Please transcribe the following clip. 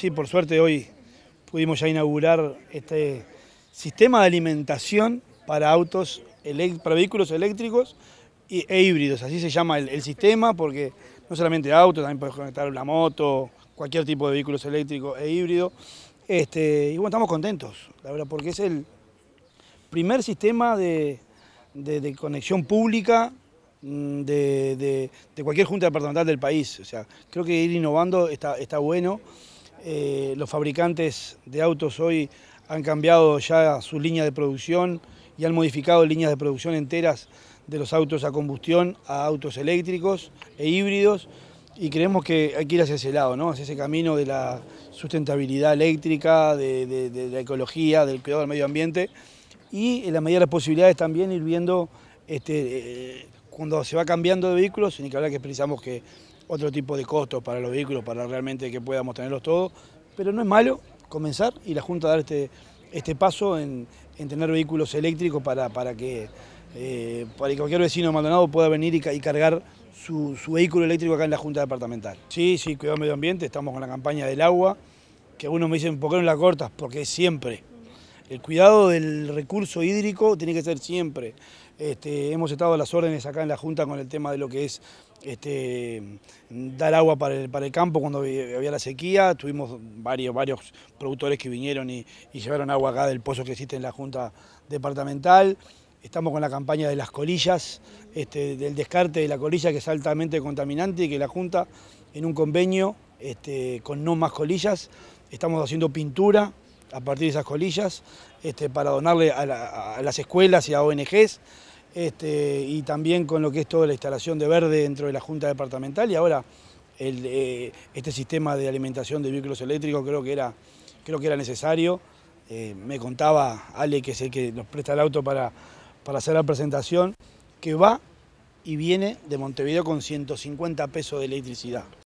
Sí, por suerte hoy pudimos ya inaugurar este sistema de alimentación para autos, para vehículos eléctricos e híbridos, así se llama el, sistema, porque no solamente autos, también puedes conectar una moto, cualquier tipo de vehículos eléctricos e híbridos. Este, y bueno, estamos contentos, la verdad, porque es el primer sistema de, conexión pública mm, de, cualquier junta departamental del país. O sea, creo que ir innovando está, está bueno. Eh, los fabricantes de autos hoy han cambiado ya su línea de producción y han modificado líneas de producción enteras de los autos a combustión a autos eléctricos e híbridos y creemos que hay que ir hacia ese lado, ¿no? hacia ese camino de la sustentabilidad eléctrica, de, la ecología, del cuidado del medio ambiente y en la medida de las posibilidades también ir viendo este, eh, cuando se va cambiando de vehículos, ni que hablar que precisamos que otro tipo de costos para los vehículos, para realmente que podamos tenerlos todos, pero no es malo comenzar y la Junta dar este, este paso en, en tener vehículos eléctricos para, para, que, eh, cualquier vecino de Maldonado pueda venir y, cargar su, su, vehículo eléctrico acá en la Junta Departamental. Sí, sí, cuidado medio ambiente, estamos con la campaña del agua, que algunos me dicen, ¿por qué no la cortas? Porque siempre el cuidado del recurso hídrico tiene que ser siempre. Este, hemos estado a las órdenes acá en la Junta con el tema de lo que es este, dar agua para el, campo cuando había la sequía. Tuvimos varios, varios productores que vinieron y, llevaron agua acá del pozo que existe en la Junta Departamental. Estamos con la campaña de las colillas, este, del descarte de la colilla que es altamente contaminante y que la Junta en un convenio con no más colillas. Estamos haciendo pintura a partir de esas colillas este, para donarle a, las escuelas y a ONGs este, y también con lo que es toda la instalación de verde dentro de la Junta Departamental y ahora eh, este sistema de alimentación de vehículos eléctricos creo que era, creo que era necesario. Eh, me contaba Ale, que es el que nos presta el auto para, para hacer la presentación, que va y viene de Montevideo con 150 pesos de electricidad.